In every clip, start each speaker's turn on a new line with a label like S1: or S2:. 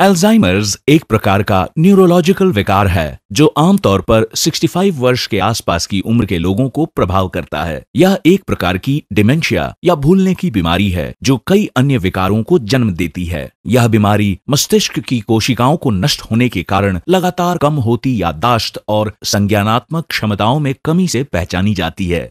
S1: Alzheimer's एक प्रकार का न्यूरोलॉजिकल विकार है जो आमतौर पर 65 वर्ष के आसपास की उम्र के लोगों को प्रभाव करता है यह एक प्रकार की डिमेंशिया या भूलने की बीमारी है जो कई अन्य विकारों को जन्म देती है यह बीमारी मस्तिष्क की कोशिकाओं को नष्ट होने के कारण लगातार कम होती यादाश्त और संज्ञानात्मक क्षमताओं में कमी से पहचानी जाती है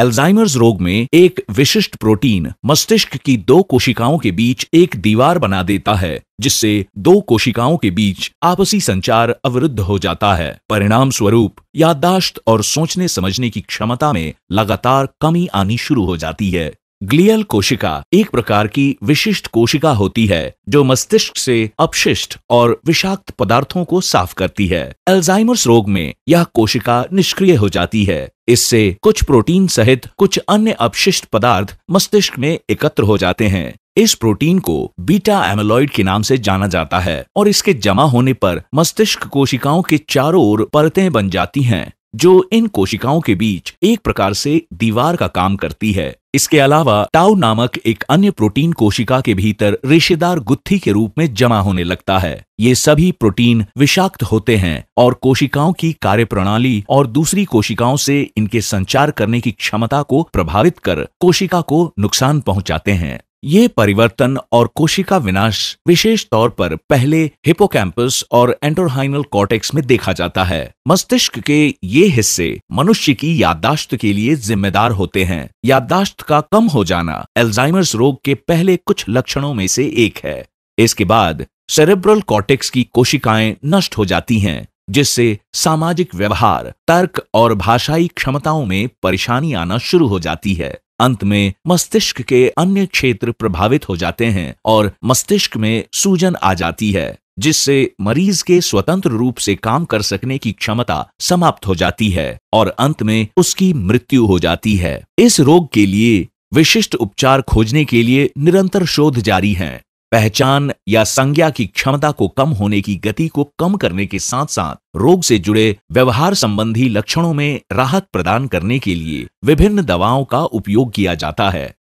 S1: एल्जाइमर्स रोग में एक विशिष्ट प्रोटीन मस्तिष्क की दो कोशिकाओं के बीच एक दीवार बना देता है जिससे दो कोशिकाओं के बीच आपसी संचार अवरुद्ध हो जाता है परिणाम स्वरूप याददाश्त और सोचने समझने की क्षमता में लगातार कमी आनी शुरू हो जाती है ग्लियल कोशिका एक प्रकार की विशिष्ट कोशिका होती है जो मस्तिष्क से अपशिष्ट और विषाक्त पदार्थों को साफ करती है एल्जाइमर्स रोग में यह कोशिका निष्क्रिय हो जाती है इससे कुछ प्रोटीन सहित कुछ अन्य अपशिष्ट पदार्थ मस्तिष्क में एकत्र हो जाते हैं इस प्रोटीन को बीटा एमोलॉइड के नाम से जाना जाता है और इसके जमा होने पर मस्तिष्क कोशिकाओं के चारों ओर परतें बन जाती हैं जो इन कोशिकाओं के बीच एक प्रकार से दीवार का काम करती है इसके अलावा टाउ नामक एक अन्य प्रोटीन कोशिका के भीतर रेशेदार गुत्थी के रूप में जमा होने लगता है ये सभी प्रोटीन विषाक्त होते हैं और कोशिकाओं की कार्यप्रणाली और दूसरी कोशिकाओं से इनके संचार करने की क्षमता को प्रभावित कर कोशिका को नुकसान पहुंचाते हैं ये परिवर्तन और कोशिका विनाश विशेष तौर पर पहले हिपोकैम्पस और एंटोरहाइनल कॉर्टेक्स में देखा जाता है मस्तिष्क के ये हिस्से मनुष्य की याददाश्त के लिए जिम्मेदार होते हैं याददाश्त का कम हो जाना एल्जाइमर्स रोग के पहले कुछ लक्षणों में से एक है इसके बाद सेरेब्रल कॉर्टेक्स की कोशिकाएं नष्ट हो जाती हैं जिससे सामाजिक व्यवहार तर्क और भाषाई क्षमताओं में परेशानी आना शुरू हो जाती है अंत में मस्तिष्क के अन्य क्षेत्र प्रभावित हो जाते हैं और मस्तिष्क में सूजन आ जाती है जिससे मरीज के स्वतंत्र रूप से काम कर सकने की क्षमता समाप्त हो जाती है और अंत में उसकी मृत्यु हो जाती है इस रोग के लिए विशिष्ट उपचार खोजने के लिए निरंतर शोध जारी हैं पहचान या संज्ञा की क्षमता को कम होने की गति को कम करने के साथ साथ रोग से जुड़े व्यवहार संबंधी लक्षणों में राहत प्रदान करने के लिए विभिन्न दवाओं का उपयोग किया जाता है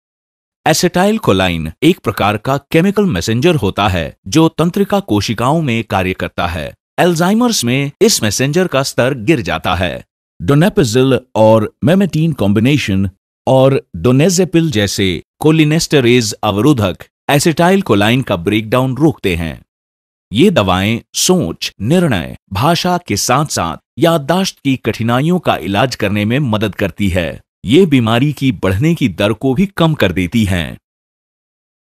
S1: एसेटाइल कोलाइन एक प्रकार का केमिकल मैसेंजर होता है जो तंत्रिका कोशिकाओं में कार्य करता है एल्जाइमर्स में इस मैसेंजर का स्तर गिर जाता है डोनेपिजिल और मेमेटीन कॉम्बिनेशन और डोनेजेपिल जैसे कोलिनेस्टरेज अवरोधक एसिटाइल कोलाइन का ब्रेकडाउन रोकते हैं ये दवाएं सोच निर्णय भाषा के साथ साथ याददाश्त की कठिनाइयों का इलाज करने में मदद करती है ये बीमारी की बढ़ने की दर को भी कम कर देती हैं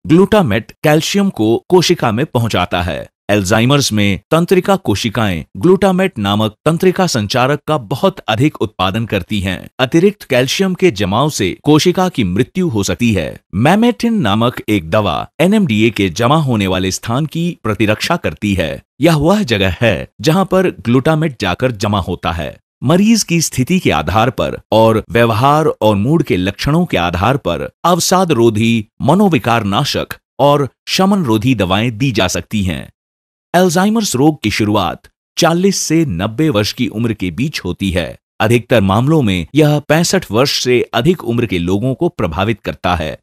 S1: ग्लूटामेट कैल्शियम को कोशिका में पहुंचाता है एल्जाइमर्स में तंत्रिका कोशिकाएं ग्लूटामेट नामक तंत्रिका संचारक का बहुत अधिक उत्पादन करती हैं। अतिरिक्त कैल्शियम के जमाव से कोशिका की मृत्यु हो सकती है मैमेटिन नामक एक दवा एनएमडीए के जमा होने वाले स्थान की प्रतिरक्षा करती है यह वह जगह है जहां पर ग्लूटामेट जाकर जमा होता है मरीज की स्थिति के आधार पर और व्यवहार और मूड के लक्षणों के आधार पर अवसाद रोधी मनोविकार नाशक और शमन रोधी दवाएं दी जा सकती हैं एल्जाइमर्स रोग की शुरुआत 40 से 90 वर्ष की उम्र के बीच होती है अधिकतर मामलों में यह पैंसठ वर्ष से अधिक उम्र के लोगों को प्रभावित करता है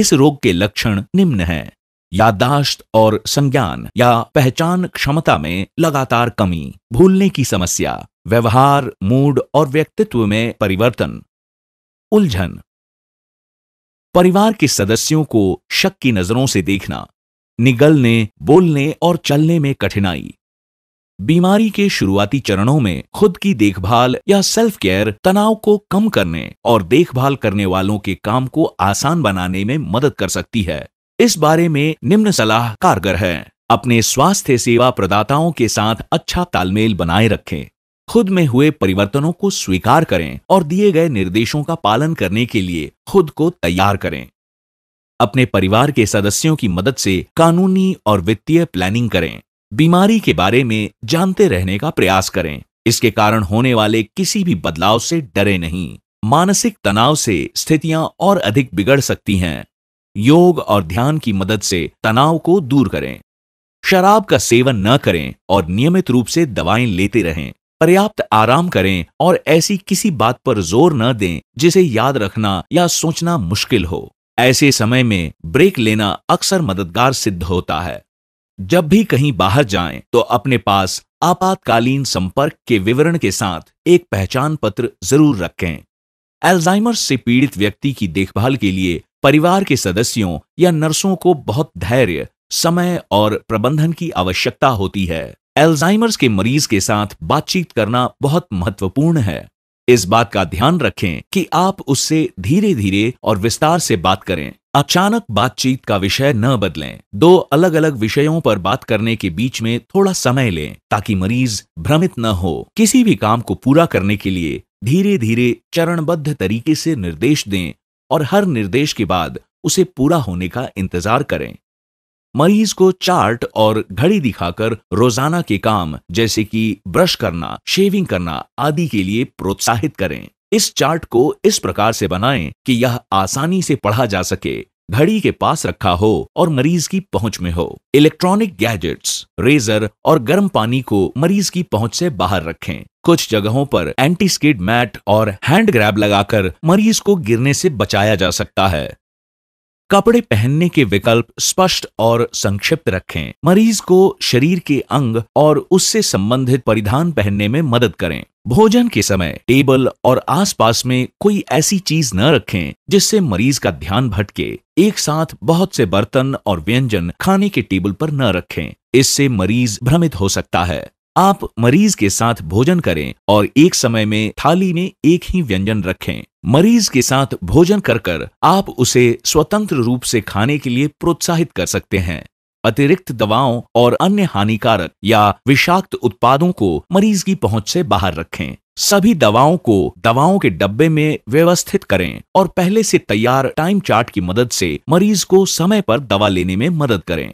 S1: इस रोग के लक्षण निम्न हैं यादाश्त और संज्ञान या पहचान क्षमता में लगातार कमी भूलने की समस्या व्यवहार मूड और व्यक्तित्व में परिवर्तन उलझन परिवार के सदस्यों को शक की नजरों से देखना निगलने बोलने और चलने में कठिनाई बीमारी के शुरुआती चरणों में खुद की देखभाल या सेल्फ केयर तनाव को कम करने और देखभाल करने वालों के काम को आसान बनाने में मदद कर सकती है इस बारे में निम्न सलाह कारगर है अपने स्वास्थ्य सेवा प्रदाताओं के साथ अच्छा तालमेल बनाए रखें खुद में हुए परिवर्तनों को स्वीकार करें और दिए गए निर्देशों का पालन करने के लिए खुद को तैयार करें अपने परिवार के सदस्यों की मदद से कानूनी और वित्तीय प्लानिंग करें बीमारी के बारे में जानते रहने का प्रयास करें इसके कारण होने वाले किसी भी बदलाव से डरे नहीं मानसिक तनाव से स्थितियां और अधिक बिगड़ सकती हैं योग और ध्यान की मदद से तनाव को दूर करें शराब का सेवन न करें और नियमित रूप से दवाएं लेते रहें पर्याप्त आराम करें और ऐसी किसी बात पर जोर न दें जिसे याद रखना या सोचना मुश्किल हो ऐसे समय में ब्रेक लेना अक्सर मददगार सिद्ध होता है जब भी कहीं बाहर जाएं तो अपने पास आपातकालीन संपर्क के विवरण के साथ एक पहचान पत्र जरूर रखें एल्जाइमर से पीड़ित व्यक्ति की देखभाल के लिए परिवार के सदस्यों या नर्सों को बहुत धैर्य समय और प्रबंधन की आवश्यकता होती है एल्जाइमर्स के मरीज के साथ बातचीत करना बहुत महत्वपूर्ण है इस बात का ध्यान रखें कि आप उससे धीरे धीरे और विस्तार से बात करें अचानक बातचीत का विषय न बदलें दो अलग अलग विषयों पर बात करने के बीच में थोड़ा समय लें ताकि मरीज भ्रमित न हो किसी भी काम को पूरा करने के लिए धीरे धीरे चरणबद्ध तरीके से निर्देश दें और हर निर्देश के बाद उसे पूरा होने का इंतजार करें मरीज को चार्ट और घड़ी दिखाकर रोजाना के काम जैसे कि ब्रश करना शेविंग करना आदि के लिए प्रोत्साहित करें इस चार्ट को इस प्रकार से बनाएं कि यह आसानी से पढ़ा जा सके घड़ी के पास रखा हो और मरीज की पहुंच में हो इलेक्ट्रॉनिक गैजेट्स रेजर और गर्म पानी को मरीज की पहुंच से बाहर रखें कुछ जगहों पर एंटी स्किड मैट और हैंड ग्रैब लगाकर मरीज को गिरने से बचाया जा सकता है कपड़े पहनने के विकल्प स्पष्ट और संक्षिप्त रखें मरीज को शरीर के अंग और उससे संबंधित परिधान पहनने में मदद करें भोजन के समय टेबल और आसपास में कोई ऐसी चीज न रखें जिससे मरीज का ध्यान भटके एक साथ बहुत से बर्तन और व्यंजन खाने के टेबल पर न रखें इससे मरीज भ्रमित हो सकता है आप मरीज के साथ भोजन करें और एक समय में थाली में एक ही व्यंजन रखें मरीज के साथ भोजन कर कर आप उसे स्वतंत्र रूप से खाने के लिए प्रोत्साहित कर सकते हैं अतिरिक्त दवाओं और अन्य हानिकारक या विषाक्त उत्पादों को मरीज की पहुंच से बाहर रखें सभी दवाओं को दवाओं के डब्बे में व्यवस्थित करें और पहले से तैयार टाइम चार्ट की मदद से मरीज को समय पर दवा लेने में मदद करें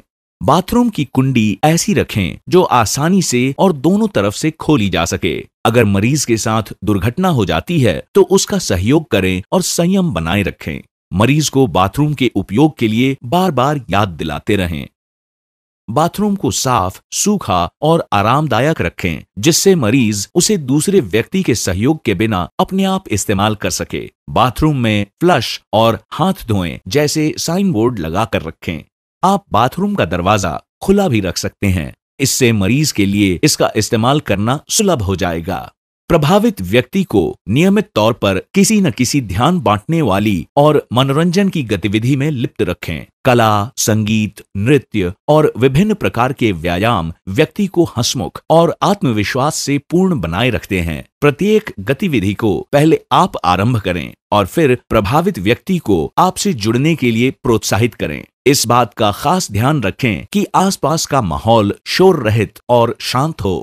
S1: बाथरूम की कुंडी ऐसी रखें जो आसानी से और दोनों तरफ से खोली जा सके अगर मरीज के साथ दुर्घटना हो जाती है तो उसका सहयोग करें और संयम बनाए रखें मरीज को बाथरूम के उपयोग के लिए बार बार याद दिलाते रहें बाथरूम को साफ सूखा और आरामदायक रखें जिससे मरीज उसे दूसरे व्यक्ति के सहयोग के बिना अपने आप इस्तेमाल कर सके बाथरूम में फ्लश और हाथ धोएं जैसे साइन बोर्ड रखें आप बाथरूम का दरवाजा खुला भी रख सकते हैं इससे मरीज के लिए इसका इस्तेमाल करना सुलभ हो जाएगा प्रभावित व्यक्ति को नियमित तौर पर किसी न किसी ध्यान बांटने वाली और मनोरंजन की गतिविधि में लिप्त रखें कला संगीत नृत्य और विभिन्न प्रकार के व्यायाम व्यक्ति को हंसमुख और आत्मविश्वास से पूर्ण बनाए रखते हैं प्रत्येक गतिविधि को पहले आप आरंभ करें और फिर प्रभावित व्यक्ति को आपसे जुड़ने के लिए प्रोत्साहित करें इस बात का खास ध्यान रखें कि आसपास का माहौल शोर रहित और शांत हो